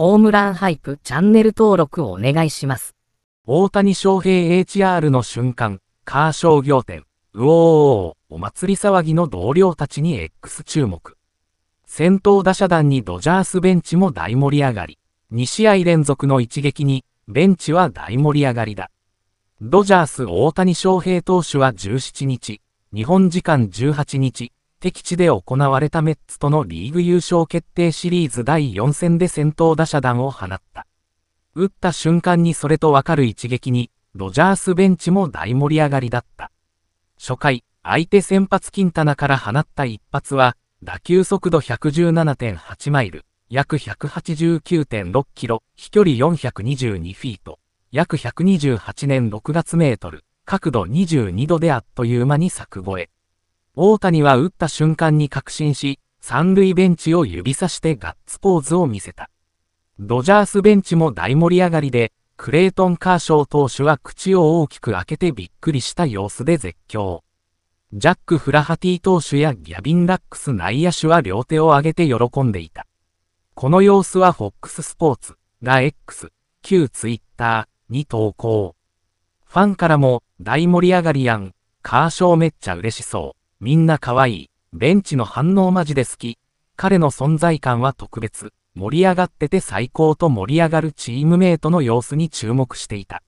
ホームランハイプチャンネル登録をお願いします。大谷翔平 HR の瞬間、カー商業店、うおーおーお祭り騒ぎの同僚たちに X 注目。先頭打者団にドジャースベンチも大盛り上がり、2試合連続の一撃に、ベンチは大盛り上がりだ。ドジャース大谷翔平投手は17日、日本時間18日、敵地で行われたメッツとのリーグ優勝決定シリーズ第4戦で先頭打者弾を放った。打った瞬間にそれとわかる一撃に、ドジャースベンチも大盛り上がりだった。初回、相手先発金棚から放った一発は、打球速度117.8マイル、約189.6キロ、飛距離422フィート、約128年6月メートル、角度22度であっという間に柵越え。大谷は打った瞬間に確信し、三塁ベンチを指さしてガッツポーズを見せた。ドジャースベンチも大盛り上がりで、クレイトン・カーショー投手は口を大きく開けてびっくりした様子で絶叫。ジャック・フラハティ投手やギャビン・ラックス内野手は両手を上げて喜んでいた。この様子は FOX スポーツが X、旧 Twitter に投稿。ファンからも大盛り上がりやん、カーショーめっちゃ嬉しそう。みんな可愛い。ベンチの反応マジで好き。彼の存在感は特別。盛り上がってて最高と盛り上がるチームメイトの様子に注目していた。